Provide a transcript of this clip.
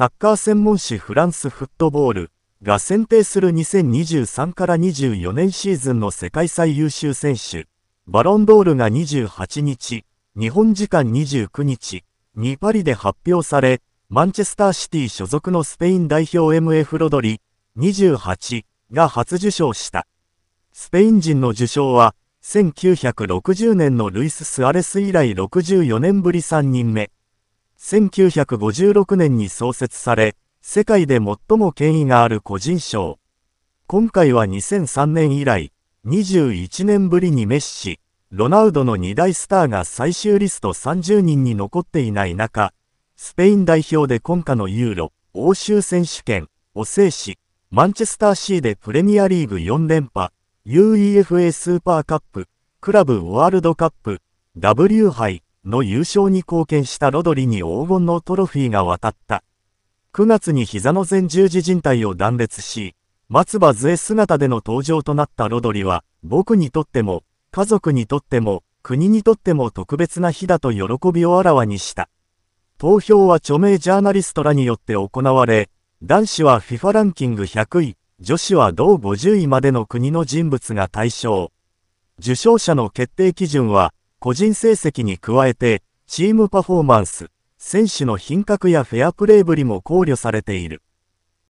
サッカー専門誌フランスフットボールが選定する2023から24年シーズンの世界最優秀選手、バロンドールが28日、日本時間29日にパリで発表され、マンチェスターシティ所属のスペイン代表 MF ロドリ28が初受賞した。スペイン人の受賞は、1960年のルイス・スアレス以来64年ぶり3人目。1956年に創設され、世界で最も権威がある個人賞。今回は2003年以来、21年ぶりにメッシ、ロナウドの2大スターが最終リスト30人に残っていない中、スペイン代表で今夏のユーロ、欧州選手権、お聖し、マンチェスターシーでプレミアリーグ4連覇、UEFA スーパーカップ、クラブワールドカップ、W 杯、の優勝に貢献したロドリに黄金のトロフィーが渡った。9月に膝の前十字靭帯を断裂し、松葉杖姿での登場となったロドリは、僕にとっても、家族にとっても、国にとっても特別な日だと喜びをあらわにした。投票は著名ジャーナリストらによって行われ、男子は FIFA ランキング100位、女子は同50位までの国の人物が対象。受賞者の決定基準は、個人成績に加えて、チームパフォーマンス、選手の品格やフェアプレーぶりも考慮されている。